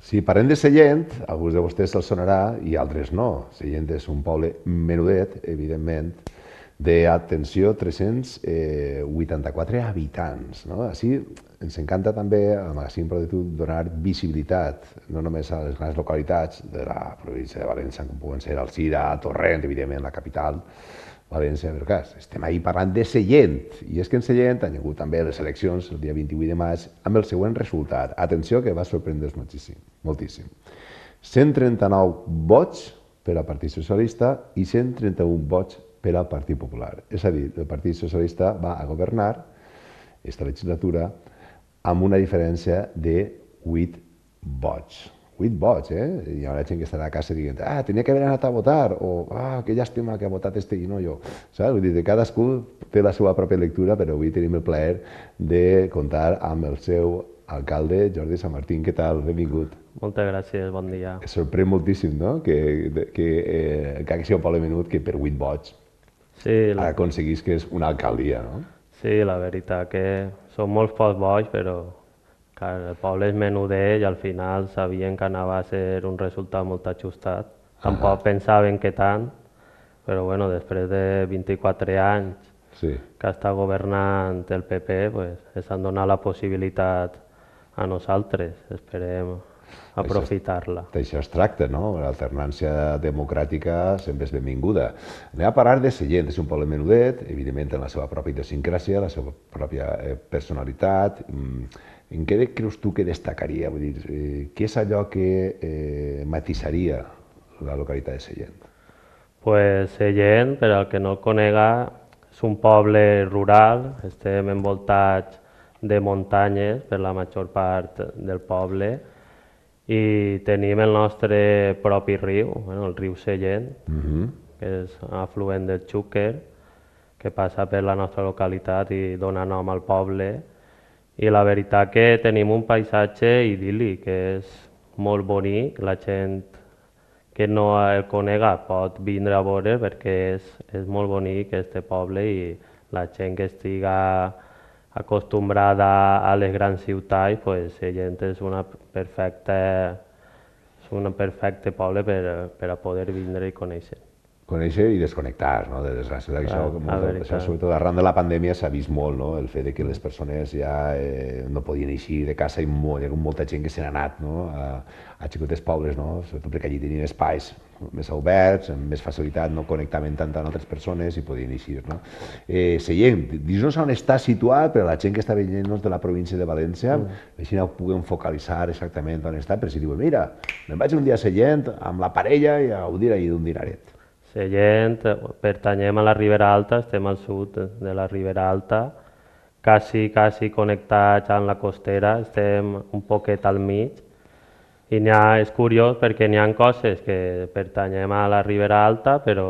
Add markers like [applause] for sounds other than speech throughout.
Si parlem de Seyent, alguns de vostès se'ls sonarà i altres no. Seyent és un poble menudet, evidentment, de, atenció, 384 habitants. No? Així ens encanta també al Magazín Productiu donar visibilitat, no només a les grans localitats de la província de València, com poden ser Alcira, Torrent, evidentment la capital, València el cas. Estem ahir parlant de Sellent, i és que en Sellent han llegut també les eleccions el dia 28 de maig amb el següent resultat. Atenció, que va sorprendre's moltíssim. moltíssim. 139 vots per al Partit Socialista i 131 vots per al Partit Popular. És a dir, el Partit Socialista va a governar aquesta legislatura amb una diferència de 8 vots circuit boig, eh? Hi haurà gent que estarà a casa dient, ah, tenia que haver anat a votar, o ah, que llàstima que ha votat este i no jo. Saps? Vull dir, cadascú té la seva pròpia lectura, però avui tenim el plaer de contar amb el seu alcalde, Jordi Sant Martín. Què tal? Benvingut. Moltes gràcies, bon dia. Sorprèn moltíssim, no?, que, que, eh, que haguéssiu un Menut que per 8 vots sí, la... aconseguís que és una alcaldia, no? Sí, la veritat, que són molts pocs vots, però que el Poble és menuder i al final sabien que anava a ser un resultat molt ajustat. Tampoc uh pensaven que tant, però bueno, després de 24 anys sí. que està governant el PP, pues, ens han donat la possibilitat a nosaltres. Esperem aprofitar-la. D'això es tracta, no? L'alternància democràtica sempre és benvinguda. Anem a parlar de gent, és un poble menudet, evidentment en la seva pròpia idiosincràsia, la seva pròpia eh, personalitat. Mm, en què creus tu que destacaria? Vull dir, eh, què és allò que eh, matisaria la localitat de Seyent? Pues Seyent, per al que no el conega, és un poble rural, estem envoltats de muntanyes per la major part del poble, i tenim el nostre propi riu, bueno, el riu Sellent, uh mhm. -huh. que és afluent del Xúquer, que passa per la nostra localitat i dona nom al poble. I la veritat que tenim un paisatge idíl·lic, que és molt bonic, la gent que no el conega pot vindre a veure perquè és, és molt bonic aquest poble i la gent que estiga acostumbrada a les grans ciutats, pues, Sellent és una, perfecte, és un perfecte poble per, per a poder vindre i conèixer conèixer i desconnectar, no? De desgràcia d'això, això, sobretot arran de la pandèmia s'ha vist molt, no? El fet de que les persones ja eh, no podien eixir de casa i molt, hi ha molta gent que se n'ha anat, no? A, a xicotes pobles, no? Sobretot perquè allí tenien espais més oberts, amb més facilitat, no connectaven tant amb altres persones i podien eixir, no? Eh, seient, dius nos on està situat, però la gent que està veient-nos de la província de València, mm. així no puguem focalitzar exactament on està, però si diuen, mira, me'n vaig un dia a Seyent amb la parella i a gaudir allà d'un dinaret. Sallent, eh, pertanyem a la Ribera Alta, estem al sud de la Ribera Alta, quasi, quasi connectats amb la costera, estem un poquet al mig, i ha, és curiós perquè n'hi ha coses que pertanyem a la Ribera Alta, però,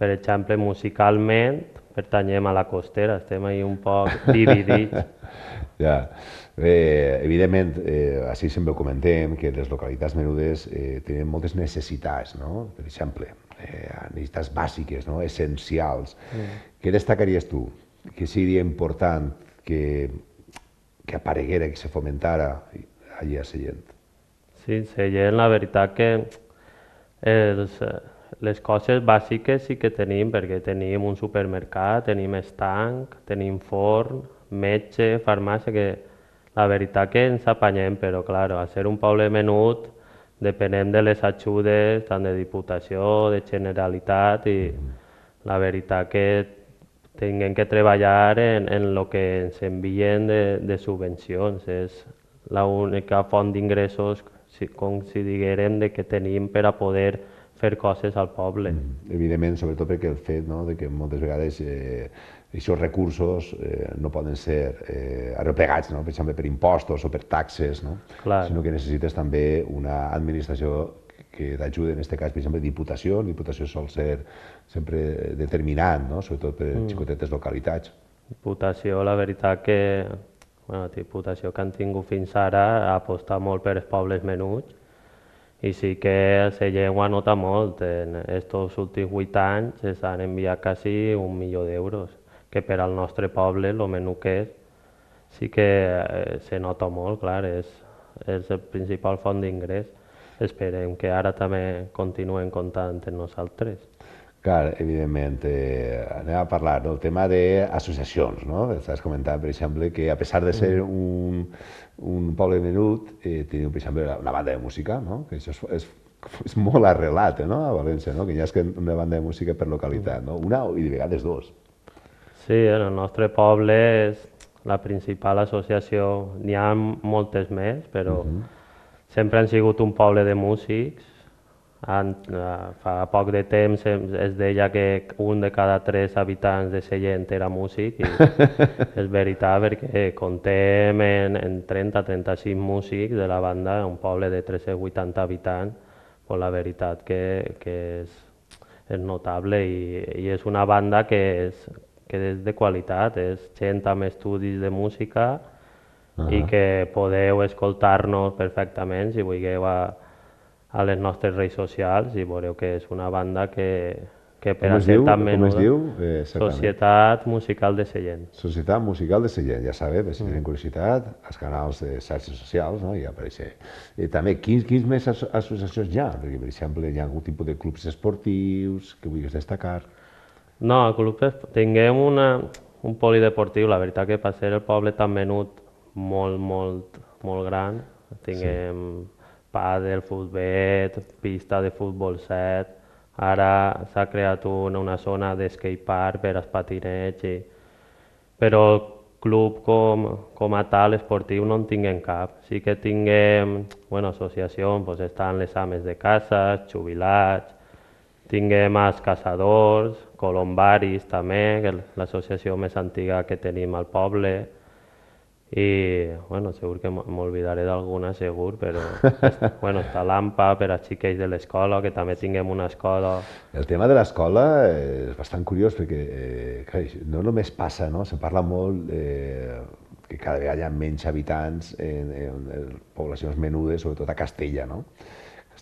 per exemple, musicalment pertanyem a la costera, estem ahí un poc [laughs] dividits. ja, yeah. Bé, eh, evidentment, eh, així sempre ho comentem, que les localitats menudes eh, tenen moltes necessitats, no? Per exemple, eh, necessitats bàsiques, no? essencials. Mm. Què destacaries tu? Que seria important que, que apareguera, que se fomentara allà a Seyent? Sí, Seyent, la veritat que els, les coses bàsiques sí que tenim, perquè tenim un supermercat, tenim estanc, tenim forn, metge, farmàcia, que la veritat que ens apanyem, però, clar, a ser un poble menut depenem de les ajudes, tant de Diputació, de Generalitat, i la veritat que tinguem que treballar en, en el que ens envien de, de subvencions. És l'única font d'ingressos, si, com si diguérem, de que tenim per a poder fer coses al poble. Mm, evidentment, sobretot perquè el fet no, de que moltes vegades eh, aquests recursos eh, no poden ser eh, arreplegats, no? per exemple, per impostos o per taxes, no? Clar. sinó que necessites també una administració que t'ajuda, en aquest cas, per exemple, diputació. La diputació sol ser sempre determinant, no? sobretot per mm. xicotetes localitats. Diputació, la veritat que... Bueno, diputació que han tingut fins ara ha apostat molt per els pobles menuts i sí que la llengua nota molt. En aquests últims vuit anys s'han enviat quasi un milió d'euros que per al nostre poble el menú que és sí que eh, se nota molt, clar, és, és el principal font d'ingrés. Esperem que ara també continuen comptant amb nosaltres. Clar, evidentment. Eh, anem a parlar del no? tema d'associacions, no? Estàs comentant, per exemple, que a pesar de ser mm. un, un poble menut, eh, teniu, per exemple, una banda de música, no? Que això és, és, és molt arrelat, eh, no?, a València, no? Que ja és que una banda de música per localitat, mm. no? Una i de vegades dues. Sí, en el nostre poble és la principal associació, n'hi ha moltes més, però uh mhm. -huh. sempre han sigut un poble de músics. En, eh, fa poc de temps es deia que un de cada tres habitants de Seyent era músic i [laughs] és veritat perquè contem en, en 30-35 músics de la banda, un poble de 380 habitants, però la veritat que, que és, és notable i, i és una banda que és, que és de qualitat, és gent amb estudis de música uh -huh. i que podeu escoltar-nos perfectament si vulgueu a, a les nostres redes socials i veureu que és una banda que, que per a ser tan menuda... Com es diu? Eh, Societat Musical de Seyent. Societat Musical de Seyent, ja sabeu, si tenen mm. curiositat, els canals de xarxes socials, no? I apareixer. Eh, I també, quins, quins més asso associacions hi ha? Perquè, per exemple, hi ha algun tipus de clubs esportius que vulguis destacar? No, el club tinguem una, un polideportiu, la veritat que per ser el poble tan menut molt, molt, molt gran, tinguem sí. pàdel, futbet, pista de futbol set, ara s'ha creat una, una zona d'skatepark per als patinets, i... però club com, com a tal esportiu no en tinguem cap. Sí que tinguem bueno, associacions, doncs estan les ames de casa, jubilats, Tinguem els caçadors, colombaris també, que l'associació més antiga que tenim al poble, i bueno, segur que m'olvidaré d'alguna, segur, però [laughs] bueno, està l'AMPA per als xiquets de l'escola, que també tinguem una escola. El tema de l'escola és bastant curiós perquè eh, clar, no només passa, no? se parla molt eh, que cada vegada hi ha menys habitants en, en, en poblacions menudes, sobretot a Castella, no?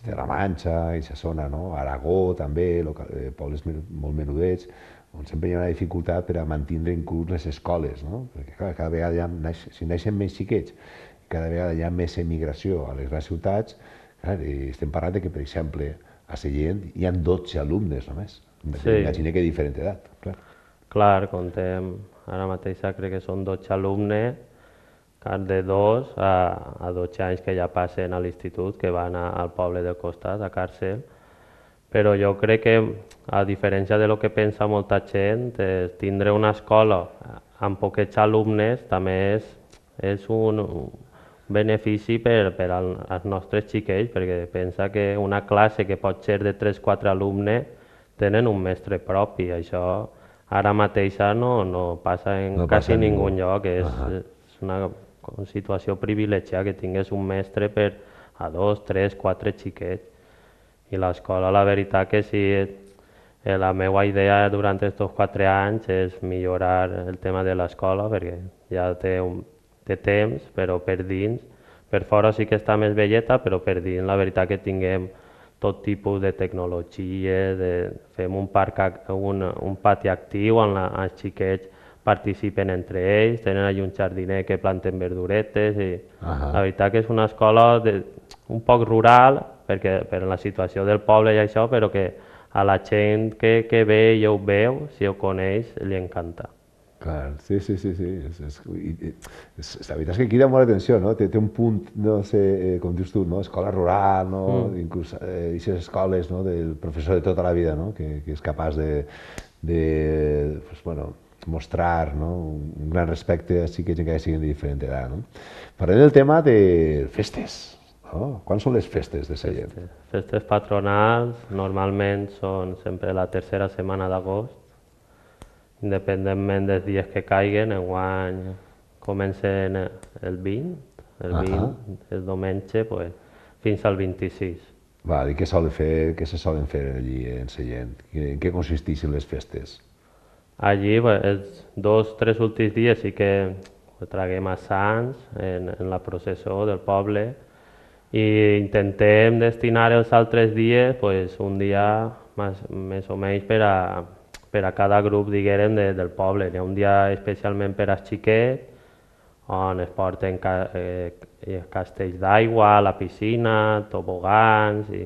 Castella-La Manxa, aquesta zona, no? Aragó també, local, eh, pobles molt menudets, on sempre hi ha una dificultat per a mantenir en curs les escoles, no? perquè clar, cada vegada hi ha, naix, si naixen més xiquets, cada vegada hi ha més emigració a les grans ciutats, clar, estem parlant de que, per exemple, a Sallent hi ha 12 alumnes només, sí. imagina que diferent edat. Clar, clar contem, ara mateix crec que són 12 alumnes, de dos a, a 12 anys que ja passen a l'institut, que van a, al poble de costat, a Càrcel, però jo crec que, a diferència de lo que pensa molta gent, eh, tindre una escola amb poquets alumnes també és, és un, benefici per, per al, als nostres xiquells, perquè pensa que una classe que pot ser de 3-4 alumnes tenen un mestre propi, això ara mateix no, no passa en no quasi passa ningú. ningú lloc, és, -huh. és una com situació privilegiada que tingués un mestre per a dos, tres, quatre xiquets. I l'escola, la veritat que sí, eh, la meva idea durant aquests quatre anys és millorar el tema de l'escola, perquè ja té, un, té temps, però per dins, per fora sí que està més velleta, però per dins la veritat que tinguem tot tipus de tecnologia, de, fem un, parc, un, un pati actiu on la, els xiquets participen entre ells, tenen allà un jardiner que planten verduretes i uh -huh. la veritat que és una escola de, un poc rural perquè per la situació del poble i això, però que a la gent que, que ve i ho veu, si ho coneix, li encanta. Clar, sí, sí, sí, sí. És, és, és, la veritat és que crida molt l'atenció, no? Té, té un punt, no sé, eh, com dius tu, no? Escola rural, no? Mm. Inclús eh, escoles, no?, del professor de tota la vida, no?, que, que és capaç de, de pues, bueno, mostrar ¿no? un gran respecte a que que siguen de diferent edat. ¿no? Parlem del tema de festes. ¿no? ¿Cuáles són les festes de Sallent? Festes, festes patronals normalment són sempre la tercera setmana d'agost, independentment dels dies que caiguen, en guany comencen el 20, el 20, uh -huh. el diumenge, pues, fins al 26. Va, i què, solen fer, què se solen fer allí en Sallent? En què consisteixen les festes? Allí, els dos, tres últims dies sí que traguem a Sants en, en la processó del poble i intentem destinar els altres dies pues, un dia més, més o menys per a, per a cada grup diguem, de, del poble. Hi ha un dia especialment per als xiquets, on es porten ca eh, castells d'aigua, la piscina, tobogans, i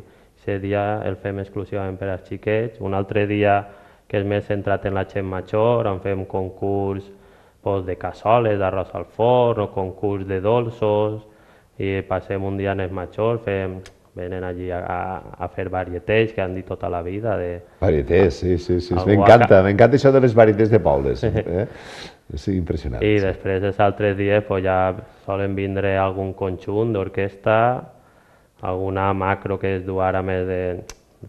aquest dia el fem exclusivament per als xiquets. Un altre dia que és més centrat en la gent major, on fem concurs doncs, de cassoles, d'arròs al forn, o concurs de dolços, i passem un dia en els majors, fem, venen allí a, a fer varietés que han dit tota la vida. De, varietés, sí, sí, sí. m'encanta, m'encanta això de les varietés de poldes. [laughs] Eh? Sí, impressionant. I després els altres dies pues, ja solen vindre algun conjunt d'orquestra, alguna macro que es du ara més de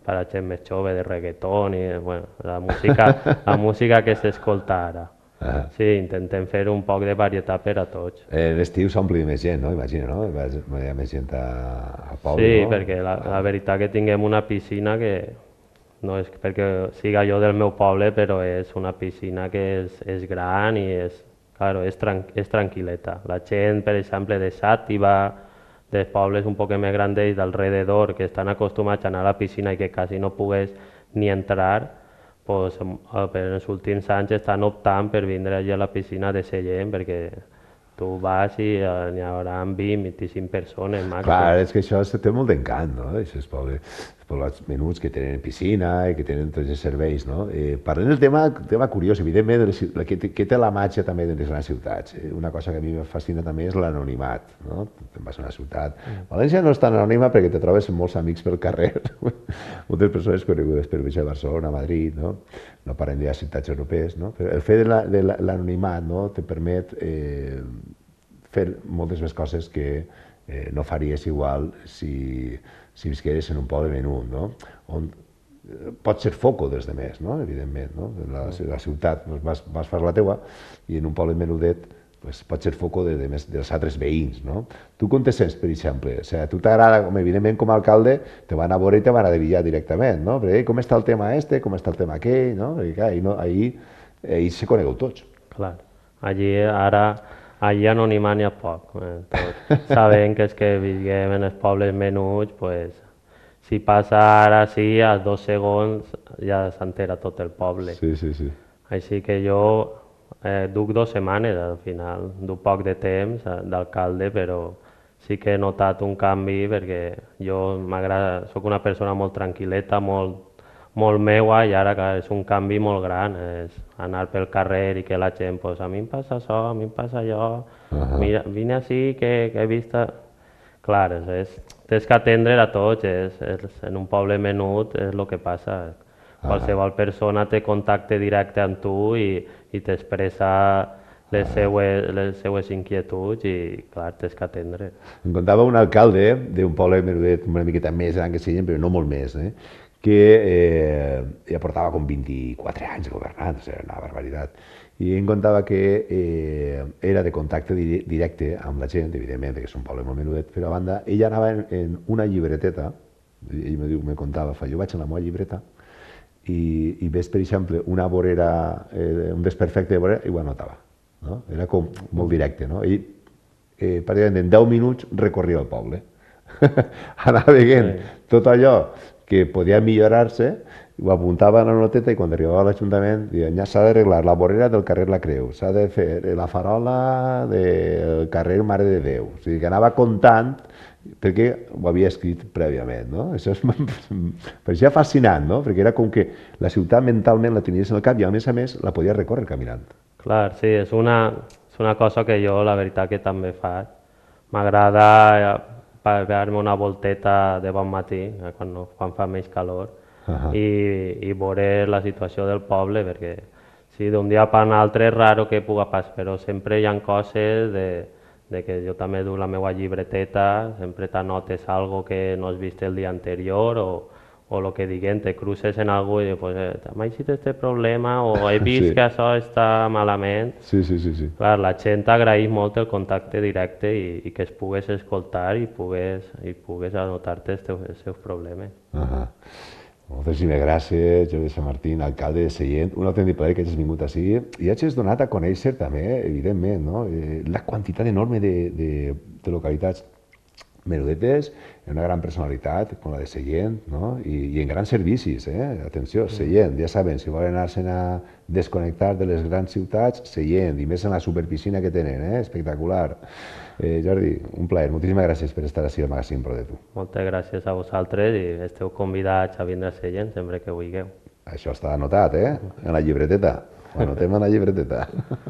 per la gent més jove de reggaeton i bueno, la, música, [laughs] la música que s'escolta ara. Ah. Sí, intentem fer un poc de varietat per a tots. Eh, L'estiu s'ompli més gent, no? Imagino, no? Hi ha més gent a, a poble, Sí, no? perquè la, la ah. veritat que tinguem una piscina que no és perquè siga jo del meu poble, però és una piscina que és, és gran i és, claro, és, tran és tranquil·leta. La gent, per exemple, de Sàtiva, dels pobles un poc més grandets d'alrededor que estan acostumats a anar a la piscina i que quasi no pogués ni entrar, doncs, per els últims anys estan optant per vindre allà a la piscina de ser gent perquè tu vas i eh, n'hi haurà 20, 25 persones Clar, és que això té molt d'encant, no?, és pobles tots els menuts que tenen piscina i que tenen tots els serveis. No? Eh, parlant del tema, tema curiós, evidentment, les, la, que, que té la màgia també de les grans ciutats. Eh? Una cosa que a mi em fascina també és l'anonimat. No? Te'n vas a una ciutat... Mm. València no és tan anònima perquè te trobes molts amics pel carrer, [laughs] moltes persones conegudes per viatjar a Barcelona, a Madrid, no? no parlem de les ciutats europees, no? però el fet de l'anonimat la, no? te permet eh, fer moltes més coses que eh, no faries igual si si visqueres en un poble menut, no? on eh, pot ser foco des de més, no? evidentment. No? La, mm. la ciutat doncs, vas, vas fer la teua i en un poble menudet pues, pot ser foco de, de més, dels altres veïns. No? Tu com te sents, per exemple? O sigui, a tu t'agrada, com, evidentment, com a alcalde, te van a veure i te van a devillar directament, no? Perquè, com està el tema este, com està el tema aquell, no? Perquè, clar, ahir, no, ahir, ahir se conegueu tots. Clar, allí ara allà no n'hi mania poc. Eh, tot. Sabent que és que visquem en els pobles menuts, pues, si passa ara sí, a dos segons ja s'entera tot el poble. Sí, sí, sí. Així que jo eh, duc dues setmanes al final, duc poc de temps eh, d'alcalde, però sí que he notat un canvi perquè jo sóc una persona molt tranquil·leta, molt molt meua i ara que és un canvi molt gran, és anar pel carrer i que la gent pues, a mi em passa això, a mi em passa allò, mira, vine així que, que he vist... Clar, és, és, tens que atendre a tots, és, és, en un poble menut és el que passa. Qualsevol persona té contacte directe amb tu i, i t'expressa les, seues, les seues inquietuds i, clar, tens que atendre. Em contava un alcalde d'un poble menudet una miqueta més gran que Sillent, però no molt més, eh? que eh, ja portava com 24 anys governant, o sigui, una barbaritat. I em contava que eh, era de contacte directe amb la gent, evidentment, que és un poble molt menudet, però a banda, ella anava en, en una llibreteta, ell me, diu, me contava, fa, jo vaig a la meva llibreta, i, i ves, per exemple, una vorera, eh, un desperfecte de vorera, i ho anotava. No? Era com molt directe, no? I eh, pràcticament en 10 minuts, recorria el poble. [laughs] anava veient sí. tot allò que podia millorar-se, ho apuntava a la noteta i quan arribava a l'Ajuntament diuen ja s'ha d'arreglar la vorera del carrer La Creu, s'ha de fer eh, la farola del carrer Mare de Déu. O sigui, que anava comptant perquè ho havia escrit prèviament, no? Això és, això [laughs] fascinant, no? Perquè era com que la ciutat mentalment la tenies en el cap i a més a més la podies recórrer caminant. Clar, sí, és una, és una cosa que jo la veritat que també faig. M'agrada eh, fer-me una volteta de bon matí, eh, quan, no, quan fa més calor, uh -huh. i, i veure la situació del poble, perquè sí, d'un dia per l'altre és raro que puga pas, però sempre hi ha coses de, de que jo també duc la meva llibreteta, sempre t'anotes algo que no has vist el dia anterior o, o lo que diguem, te cruces en algú i dius, pues, eh, si té este problema o [laughs] he vist sí. que això està malament. Sí, sí, sí. sí. Clar, la gent t'agraeix molt el contacte directe i, i que es pogués escoltar i pogués, i pogués anotar-te els, els seus problemes. Uh -huh. Moltíssimes gràcies, Jordi Sant Martín, alcalde de Seient. Un altre plaer que hagis vingut així i hagis donat a conèixer també, evidentment, no? Eh, la quantitat enorme de, de, de localitats menudetes, una gran personalitat, com la de Seyent, no? I, i en grans servicis, eh? Atenció, mm. Seyent, ja saben, si volen anar-se'n a desconnectar de les grans ciutats, Seyent, i més en la superpiscina que tenen, eh? Espectacular. Eh, Jordi, un plaer, moltíssimes gràcies per estar així al Magazine Pro de tu. Moltes gràcies a vosaltres i esteu convidats a vindre a Seyent sempre que vulgueu. Això està anotat, eh? En la llibreteta. Ho anotem en la llibreteta. [laughs]